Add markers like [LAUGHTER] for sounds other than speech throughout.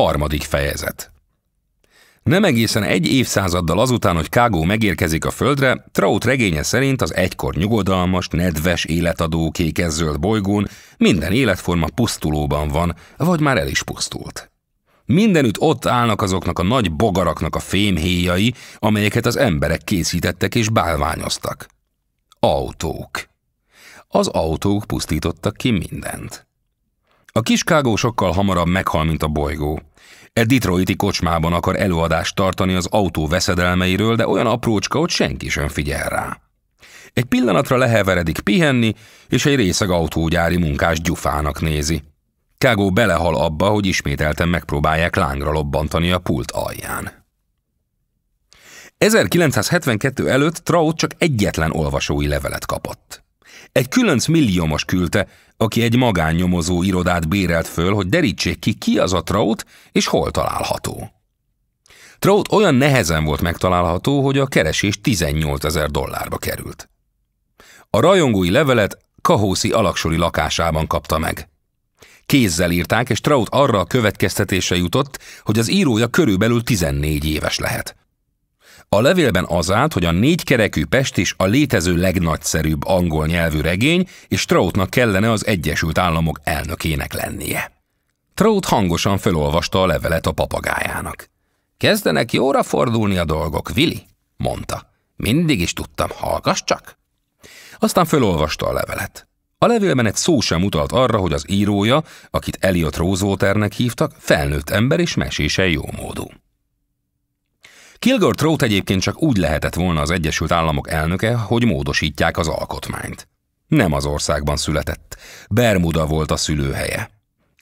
Harmadik fejezet. Nem egészen egy évszázaddal azután, hogy Kágó megérkezik a földre, Traut regénye szerint az egykor nyugodalmas, nedves, életadó, kékezzöld bolygón minden életforma pusztulóban van, vagy már el is pusztult. Mindenütt ott állnak azoknak a nagy bogaraknak a fémhéjai, amelyeket az emberek készítettek és bálványoztak. Autók. Az autók pusztítottak ki mindent. A kiskágó sokkal hamarabb meghal, mint a bolygó. E detroiti kocsmában akar előadást tartani az autó veszedelmeiről, de olyan aprócska, hogy senki sem figyel rá. Egy pillanatra leheveredik pihenni, és egy részeg autógyári munkás gyufának nézi. Kágó belehal abba, hogy ismételten megpróbálják lángra lobbantani a pult alján. 1972 előtt Traut csak egyetlen olvasói levelet kapott. Egy különc milliómos küldte, aki egy magánnyomozó irodát bérelt föl, hogy derítsék ki, ki az a Traut és hol található. Traut olyan nehezen volt megtalálható, hogy a keresés 18 ezer dollárba került. A rajongói levelet Kahószi alaksori lakásában kapta meg. Kézzel írták, és Traut arra a következtetése jutott, hogy az írója körülbelül 14 éves lehet. A levélben az állt, hogy a négy kerekű Pest is a létező legnagyszerűbb angol nyelvű regény, és Trautnak kellene az Egyesült Államok elnökének lennie. Traut hangosan felolvasta a levelet a papagájának. Kezdenek jóra fordulni a dolgok, Vili, mondta. Mindig is tudtam, hallgass csak. Aztán felolvasta a levelet. A levélben egy szó sem utalt arra, hogy az írója, akit Eliot Rosewaternek hívtak, felnőtt ember és mesése módú. Kilgore Trout egyébként csak úgy lehetett volna az Egyesült Államok elnöke, hogy módosítják az alkotmányt. Nem az országban született. Bermuda volt a szülőhelye.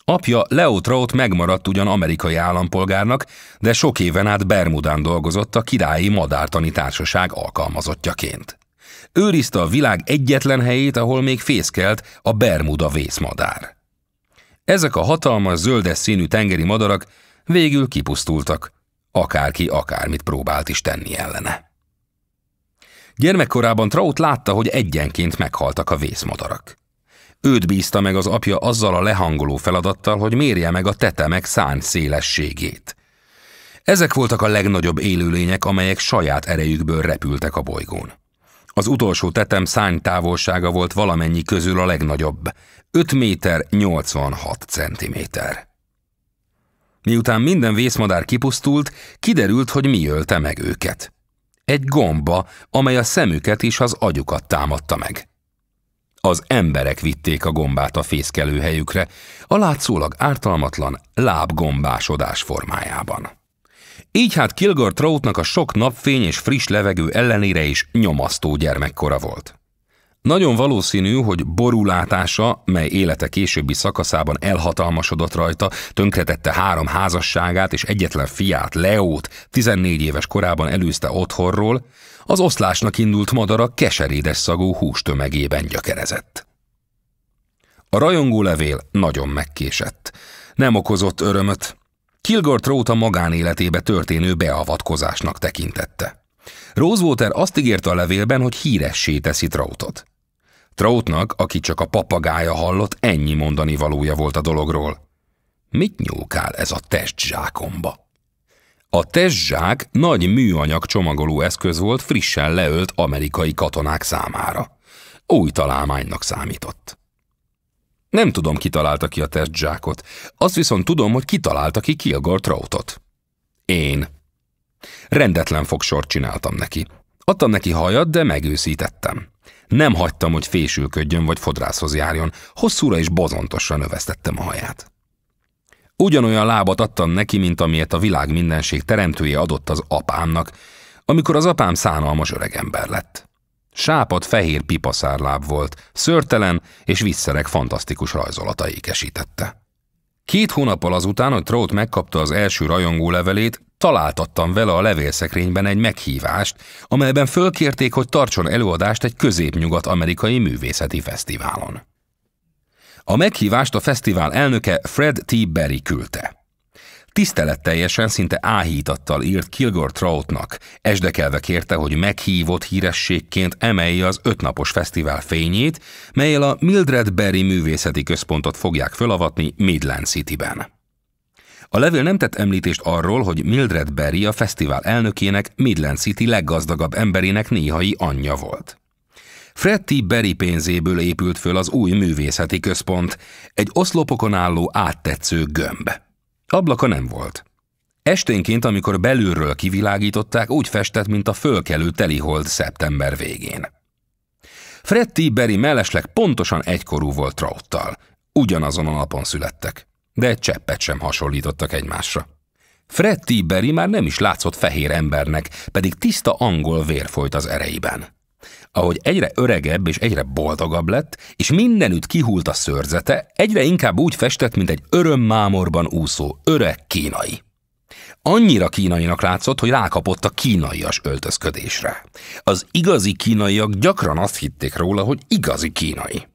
Apja Leo Trout megmaradt ugyan amerikai állampolgárnak, de sok éven át Bermudán dolgozott a Királyi Madártani Társaság alkalmazottjaként. Őrizte a világ egyetlen helyét, ahol még fészkelt a Bermuda vészmadár. Ezek a hatalmas zöldes színű tengeri madarak végül kipusztultak, akárki akármit próbált is tenni ellene. Gyermekkorában Traut látta, hogy egyenként meghaltak a vészmadarak. Őt bízta meg az apja azzal a lehangoló feladattal, hogy mérje meg a tetemek szány szélességét. Ezek voltak a legnagyobb élőlények, amelyek saját erejükből repültek a bolygón. Az utolsó tetem szány távolsága volt valamennyi közül a legnagyobb, 5 méter 86 centiméter. Miután minden vészmadár kipusztult, kiderült, hogy mi ölte meg őket. Egy gomba, amely a szemüket és az agyukat támadta meg. Az emberek vitték a gombát a fészkelőhelyükre, a látszólag ártalmatlan lábgombásodás formájában. Így hát Kilgore Troutnak a sok napfény és friss levegő ellenére is nyomasztó gyermekkora volt. Nagyon valószínű, hogy borulátása, mely élete későbbi szakaszában elhatalmasodott rajta, tönkretette három házasságát és egyetlen fiát, Leót, 14 éves korában elűzte otthonról, az oszlásnak indult madara keserédes szagú hústömegében gyökerezett. A rajongó levél nagyon megkésett. Nem okozott örömöt. Kilgort Róta a magánéletébe történő beavatkozásnak tekintette. Rosewater azt ígérte a levélben, hogy híressé teszi Trautot. Trautnak, aki csak a papagája hallott, ennyi mondani valója volt a dologról. Mit nyúlkál ez a testzsákomba? A testzsák nagy műanyag csomagoló eszköz volt frissen leölt amerikai katonák számára. Új találmánynak számított. Nem tudom, ki találta ki a testzsákot. Azt viszont tudom, hogy ki találta ki Kilgore Troutot. Én. Rendetlen fogsort csináltam neki. Adtam neki hajat, de megőszítettem. Nem hagytam, hogy fésülködjön vagy fodrászhoz járjon, hosszúra és bozontosra növesztettem a haját. Ugyanolyan lábat adtam neki, mint amilyet a világ mindenség teremtője adott az apámnak, amikor az apám szánalmas öregember lett. Sápat fehér pipaszárláb volt, szörtelen és visszerek fantasztikus rajzolatai ékesítette. Két hónappal azután, hogy Trout megkapta az első rajongó levelét, találtattam vele a levélszekrényben egy meghívást, amelyben fölkérték, hogy tartson előadást egy középnyugat-amerikai művészeti fesztiválon. A meghívást a fesztivál elnöke Fred T. Berry küldte. Tiszteletteljesen, szinte áhítattal írt Kilgore Troutnak, esdekelve kérte, hogy meghívott hírességként emelje az ötnapos fesztivál fényét, melyel a Mildred Berry művészeti központot fogják fölavatni Midland Cityben. A levél nem tett említést arról, hogy Mildred Berry a fesztivál elnökének, Midland City leggazdagabb emberének néhai anyja volt. Freddy Berry pénzéből épült föl az új művészeti központ, egy oszlopokon álló áttetsző gömb. Ablaka nem volt. Esténként, amikor belülről kivilágították, úgy festett, mint a fölkelő telihold szeptember végén. Fred Tiberi mellesleg pontosan egykorú volt Trauttal. Ugyanazon a napon születtek, de egy cseppet sem hasonlítottak egymásra. Fred Tiberi már nem is látszott fehér embernek, pedig tiszta angol vér folyt az ereiben. Ahogy egyre öregebb és egyre boldogabb lett, és mindenütt kihult a szörzete, egyre inkább úgy festett, mint egy örömmámorban úszó öreg kínai. Annyira kínainak látszott, hogy rákapott a kínaias öltözködésre. Az igazi kínaiak gyakran azt hitték róla, hogy igazi kínai.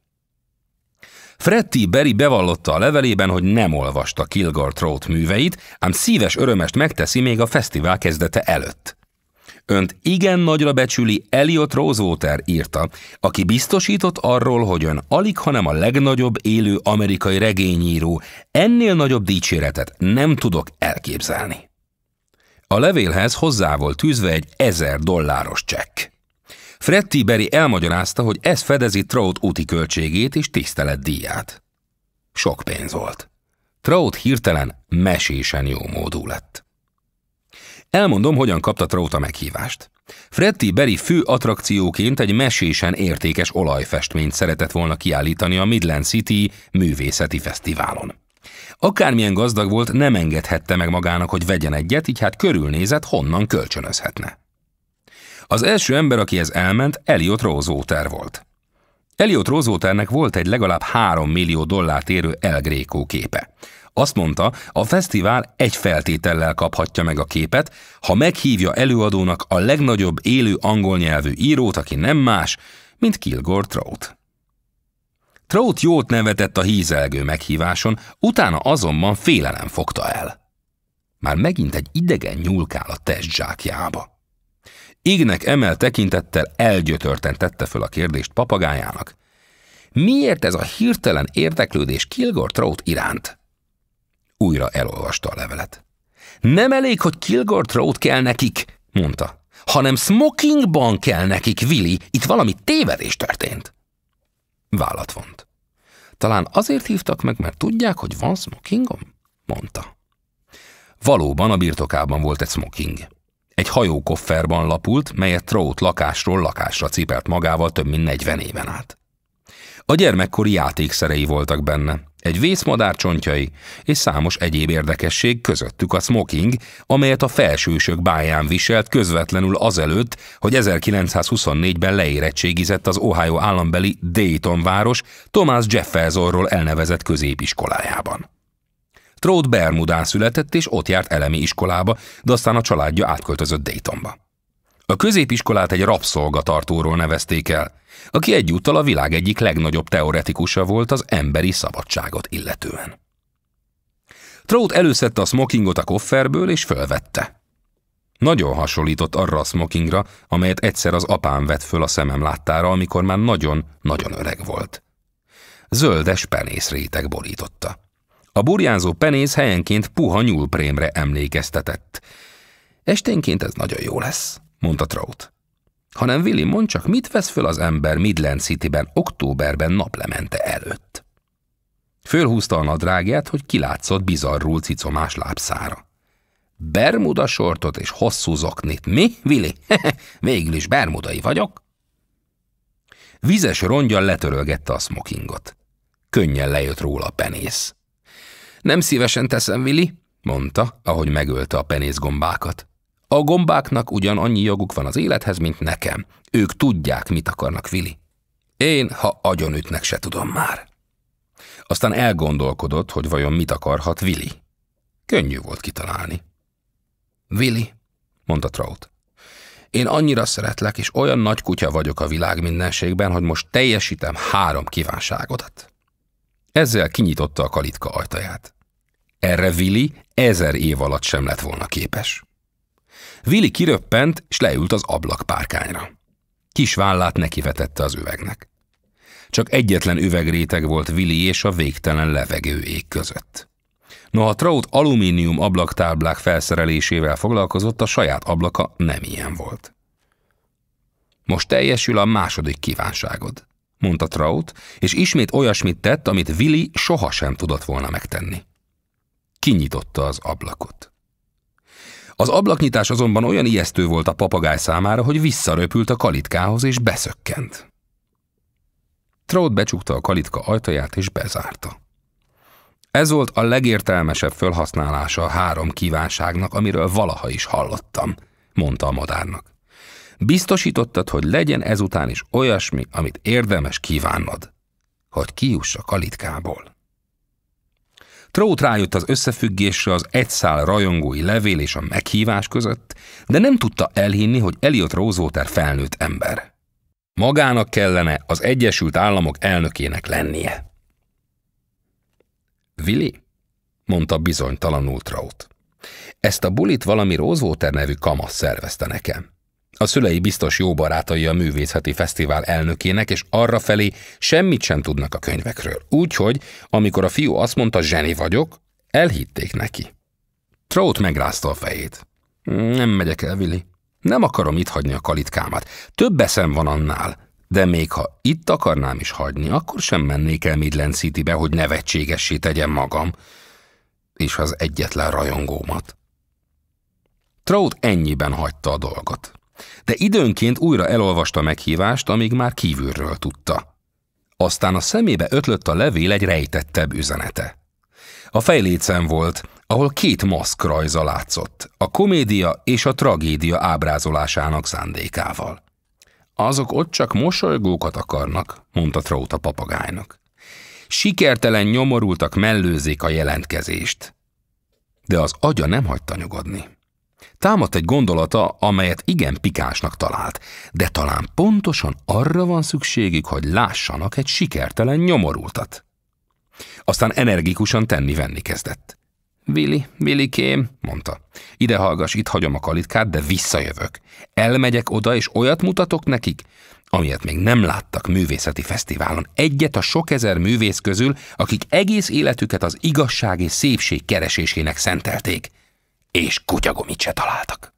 Fretti Berry bevallotta a levelében, hogy nem olvasta Kilgore Trout műveit, ám szíves örömest megteszi még a fesztivál kezdete előtt. Önt igen nagyra becsüli Elliot Rosewater írta, aki biztosított arról, hogy ön alig, hanem a legnagyobb élő amerikai regényíró. Ennél nagyobb dicséretet nem tudok elképzelni. A levélhez hozzá volt tűzve egy ezer dolláros csekk. Fred Tiberi elmagyarázta, hogy ez fedezi Trout úti költségét és tiszteletdíját. Sok pénz volt. Trout hirtelen mesésen jó módú lett. Elmondom, hogyan kapta Tróta meghívást. Fretti Berry fő attrakcióként egy mesésen értékes olajfestményt szeretett volna kiállítani a Midland City művészeti fesztiválon. Akármilyen gazdag volt, nem engedhette meg magának, hogy vegyen egyet, így hát körülnézett, honnan kölcsönözhetne. Az első ember, akihez elment, Elliot Rosewater volt. Eliot Rosewaternek volt egy legalább 3 millió dollárt érő El Greco képe. Azt mondta, a fesztivál egy feltétellel kaphatja meg a képet, ha meghívja előadónak a legnagyobb élő angol nyelvű írót, aki nem más, mint Kilgore Trout. Trout jót nevetett a hízelgő meghíváson, utána azonban félelem fogta el. Már megint egy idegen nyúlkál a testzsákjába. Ignek emel tekintettel elgyötörten tette föl a kérdést papagájának. Miért ez a hirtelen érdeklődés Kilgore Trout iránt? Újra elolvasta a levelet. Nem elég, hogy Kilgore Trout kell nekik, mondta, hanem smokingban kell nekik, Vili, itt valami tévedés történt. Vállat vont. Talán azért hívtak meg, mert tudják, hogy van smokingom? mondta. Valóban a birtokában volt egy smoking. Egy hajókofferban lapult, melyet Trout lakásról lakásra cipelt magával több mint 40 éven át. A gyermekkori játékszerei voltak benne, egy vészmadár csontjai és számos egyéb érdekesség közöttük a smoking, amelyet a felsősök báján viselt közvetlenül azelőtt, hogy 1924-ben leérettségizett az Ohio állambeli Dayton város Thomas Jeffersonról elnevezett középiskolájában. Trout Bermudán született, és ott járt elemi iskolába, de aztán a családja átköltözött Daytonba. A középiskolát egy rabszolgatartóról nevezték el, aki egyúttal a világ egyik legnagyobb teoretikusa volt az emberi szabadságot illetően. Trout előszedte a smokingot a kofferből, és fölvette. Nagyon hasonlított arra a smokingra, amelyet egyszer az apám vett föl a szemem láttára, amikor már nagyon-nagyon öreg volt. Zöldes penész réteg borította. A burjánzó penész helyenként puha nyúlprémre emlékeztetett. Esténként ez nagyon jó lesz, mondta Traut. Hanem Willi, mond csak, mit vesz föl az ember Midland Cityben októberben naplemente előtt? Fölhúzta a nadrágját, hogy kilátszott bizarrul cicomás lábszára. Bermuda sortot és hosszú zoknit. Mi, Vili? [LAUGHS] Végül is bermudai vagyok. Vizes rongyal letörölgette a smokingot. Könnyen lejött róla a penész. Nem szívesen teszem, Vili, mondta, ahogy megölte a gombákat. A gombáknak ugyanannyi joguk van az élethez, mint nekem. Ők tudják, mit akarnak, Vili. Én, ha agyonütnek, se tudom már. Aztán elgondolkodott, hogy vajon mit akarhat Vili. Könnyű volt kitalálni. Vili, mondta Traut. Én annyira szeretlek, és olyan nagy kutya vagyok a világ mindenségben, hogy most teljesítem három kívánságodat. Ezzel kinyitotta a kalitka ajtaját. Erre Vili ezer év alatt sem lett volna képes. Vili kiröppent, és leült az ablak párkányra. Kis vállát nekivetette az üvegnek. Csak egyetlen üvegréteg volt Vili és a végtelen levegő ég között. Noha Traut alumínium ablaktáblák felszerelésével foglalkozott, a saját ablaka nem ilyen volt. Most teljesül a második kívánságod mondta Traut, és ismét olyasmit tett, amit Vili sohasem tudott volna megtenni. Kinyitotta az ablakot. Az ablaknyitás azonban olyan ijesztő volt a papagáj számára, hogy visszaröpült a kalitkához és beszökkent. Traut becsukta a kalitka ajtaját és bezárta. Ez volt a legértelmesebb fölhasználása a három kívánságnak, amiről valaha is hallottam, mondta a madárnak. Biztosítottad, hogy legyen ezután is olyasmi, amit érdemes kívánnod, hogy kiuss a kalitkából. Trót rájött az összefüggésre az egyszál rajongói levél és a meghívás között, de nem tudta elhinni, hogy Eliot Rosewater felnőtt ember. Magának kellene az Egyesült Államok elnökének lennie. Vili? mondta bizonytalanul Traut. Ezt a bulit valami Rosewater nevű kamasz szervezte nekem. A szülei biztos jó barátai a művészeti fesztivál elnökének, és arra felé semmit sem tudnak a könyvekről. Úgyhogy, amikor a fiú azt mondta, zseni vagyok, elhitték neki. Trout megrázta a fejét. Nem megyek el, Vili. Nem akarom itt hagyni a kalitkámat. Több eszem van annál. De még ha itt akarnám is hagyni, akkor sem mennék el Midland Citybe, hogy nevetségessé tegyem magam. És az egyetlen rajongómat. Trout ennyiben hagyta a dolgot. De időnként újra elolvasta a meghívást, amíg már kívülről tudta. Aztán a szemébe ötlött a levél egy rejtettebb üzenete. A fejlécen volt, ahol két maszk rajza látszott, a komédia és a tragédia ábrázolásának szándékával. Azok ott csak mosolygókat akarnak, mondta Trout a papagájnak. Sikertelen nyomorultak mellőzik a jelentkezést. De az agya nem hagyta nyugodni. Támadt egy gondolata, amelyet igen pikásnak talált, de talán pontosan arra van szükségük, hogy lássanak egy sikertelen nyomorultat. Aztán energikusan tenni-venni kezdett. Vili, Vili kém, mondta. Ide hallgass, itt hagyom a kalitkát, de visszajövök. Elmegyek oda, és olyat mutatok nekik, amilyet még nem láttak művészeti fesztiválon. Egyet a sok ezer művész közül, akik egész életüket az igazság és szépség keresésének szentelték és kutyagomit se találtak.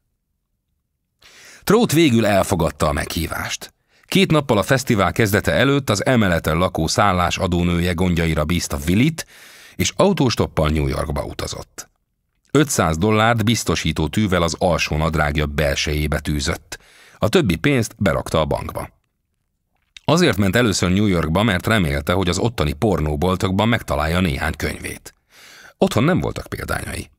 Trót végül elfogadta a meghívást. Két nappal a fesztivál kezdete előtt az emeleten lakó szállás adónője gondjaira bízta Willit, és autóstoppal New Yorkba utazott. 500 dollárt biztosító tűvel az alsó nadrágja belsejébe tűzött. A többi pénzt berakta a bankba. Azért ment először New Yorkba, mert remélte, hogy az ottani pornóboltokban megtalálja néhány könyvét. Otthon nem voltak példányai.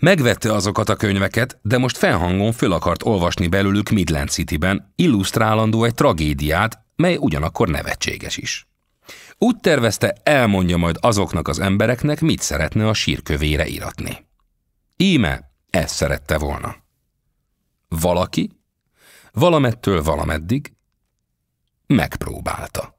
Megvette azokat a könyveket, de most fennhangon föl akart olvasni belőlük Midland City-ben, illusztrálandó egy tragédiát, mely ugyanakkor nevetséges is. Úgy tervezte, elmondja majd azoknak az embereknek, mit szeretne a sírkövére iratni. Íme ezt szerette volna. Valaki, valamettől valameddig, megpróbálta.